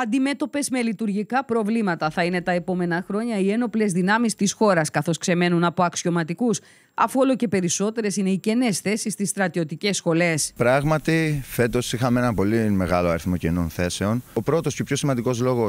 αντιμέτωπες με λειτουργικά προβλήματα θα είναι τα επόμενα χρόνια οι ένοπλες δυνάμεις της χώρας, καθώς ξεμένουν από αξιωματικούς, αφού όλο και περισσότερες είναι οι κενές θέσεις στις στρατιωτικές σχολές. Πράγματι, φέτος είχαμε ένα πολύ μεγάλο αριθμό κενών θέσεων. Ο πρώτος και πιο σημαντικός λόγος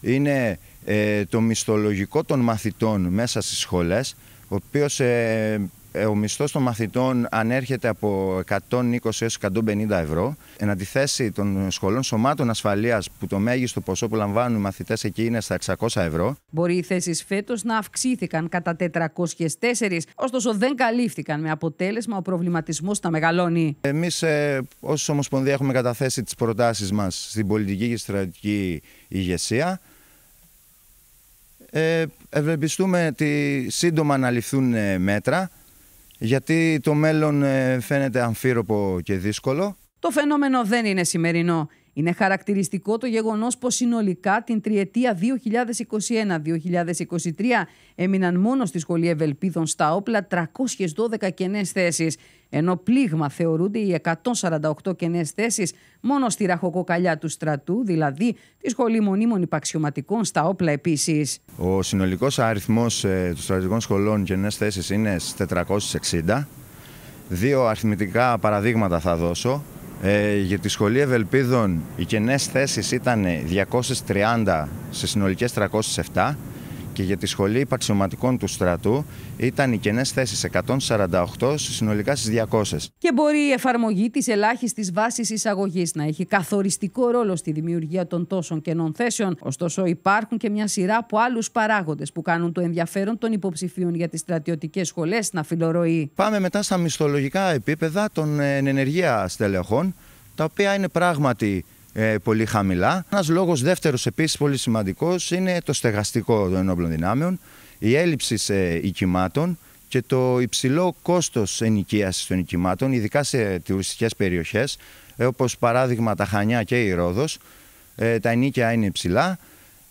είναι ε, το μισθολογικό των μαθητών μέσα στις σχολές, ο οποίος ε, ε, ο μισθός των μαθητών ανέρχεται από 120 έως 150 ευρώ. Εν αντιθέσει των σχολών σωμάτων ασφαλείας που το μέγιστο ποσό που λαμβάνουν οι μαθητές εκεί είναι στα 600 ευρώ. Μπορεί οι θέσεις φέτος να αυξήθηκαν κατά 404, ωστόσο δεν καλύφθηκαν με αποτέλεσμα ο προβληματισμός τα μεγαλώνει. Εμείς ε, ως Ομοσπονδία έχουμε καταθέσει τις προτάσεις μας στην πολιτική και στρατηγική ηγεσία. Ε, ευελπιστούμε ότι σύντομα να ληφθούν ε, μέτρα γιατί το μέλλον ε, φαίνεται αμφίροπο και δύσκολο. Το φαινόμενο δεν είναι σημερινό. Είναι χαρακτηριστικό το γεγονός πως συνολικά την τριετία 2021-2023 έμειναν μόνο στη Σχολή Ευελπίδων στα όπλα 312 κενές θέσεις, ενώ πλήγμα θεωρούνται οι 148 κενές θέσεις μόνο στη ραχοκοκαλιά του στρατού, δηλαδή τη Σχολή Μονίμων Υπαξιωματικών στα όπλα επίσης. Ο συνολικός αριθμός ε, των στρατιωτικών σχολών κενές θέσεις είναι 460. Δύο αριθμητικά παραδείγματα θα δώσω. Ε, για τη Σχολή Ευελπίδων οι κενές θέσεις ήταν 230 σε συνολικές 307 και για τη σχολή υπαξιωματικών του στρατού ήταν οι κενές θέσεις 148 συνολικά στις 200. Και μπορεί η εφαρμογή της ελάχιστης βάσης εισαγωγής να έχει καθοριστικό ρόλο στη δημιουργία των τόσων κενών θέσεων. Ωστόσο, υπάρχουν και μια σειρά από άλλους παράγοντες που κάνουν το ενδιαφέρον των υποψηφίων για τις στρατιωτικές σχολές να φιλορροεί. Πάμε μετά στα μισθολογικά επίπεδα των ε, ενεργεία στελεχών, τα οποία είναι πράγματι ε, πολύ χαμηλά. Ένας λόγος δεύτερος επίσης πολύ σημαντικός είναι το στεγαστικό των ενόπλων δυνάμεων, η έλλειψη ε, οικημάτων και το υψηλό κόστος ενοικίασης των οικημάτων, ειδικά σε τουριστικές περιοχές, ε, όπως παράδειγμα τα Χανιά και η Ρόδος. Ε, τα ενίκια είναι υψηλά.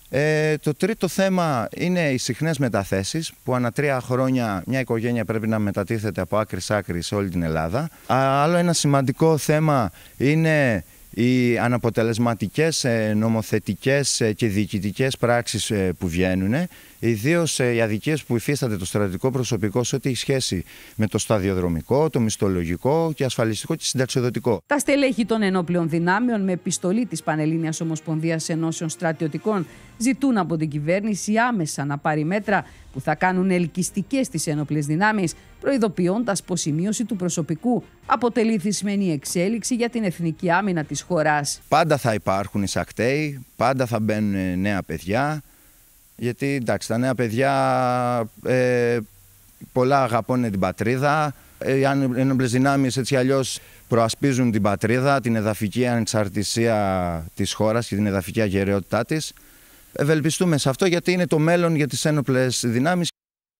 Ε, το τρίτο θέμα είναι οι συχνές μεταθέσεις που ανά τρία χρόνια μια οικογένεια πρέπει να μετατίθεται από άκρη άκρη σε όλη την Ελλάδα. Άλλο ένα σημαντικό θέμα είναι οι αναποτελεσματικές ε, νομοθετικές ε, και διοικητικές πράξεις ε, που βγαίνουν, ιδίω οι αδικίες που υφίστανται το στρατιωτικό προσωπικό σε ό,τι έχει σχέση με το σταδιοδρομικό, το μισθολογικό και ασφαλιστικό και συνταξιοδοτικό. Τα στελέχη των ενόπλων δυνάμεων με επιστολή της Πανελλήνιας Ομοσπονδίας Ενώσεων Στρατιωτικών ζητούν από την κυβέρνηση άμεσα να πάρει μέτρα που θα κάνουν ελκυστικές τις ενόπλες δυνάμεις προειδοποιώντας πως η μείωση του προσωπικού αποτελεί θυσμένη εξέλιξη για την εθνική άμυνα της χώρας. Πάντα θα υπάρχουν εισακτέοι, πάντα θα μπαίνουν νέα παιδιά. Γιατί εντάξει, τα νέα παιδιά ε, πολλά αγαπώνουν την πατρίδα. Ε, οι ένοπλε δυνάμεις έτσι αλλιώς προασπίζουν την πατρίδα, την εδαφική ανεξαρτησία της χώρας και την εδαφική αγεραιότητά της. Ευελπιστούμε σε αυτό γιατί είναι το μέλλον για τις ένοπλε δυνάμεις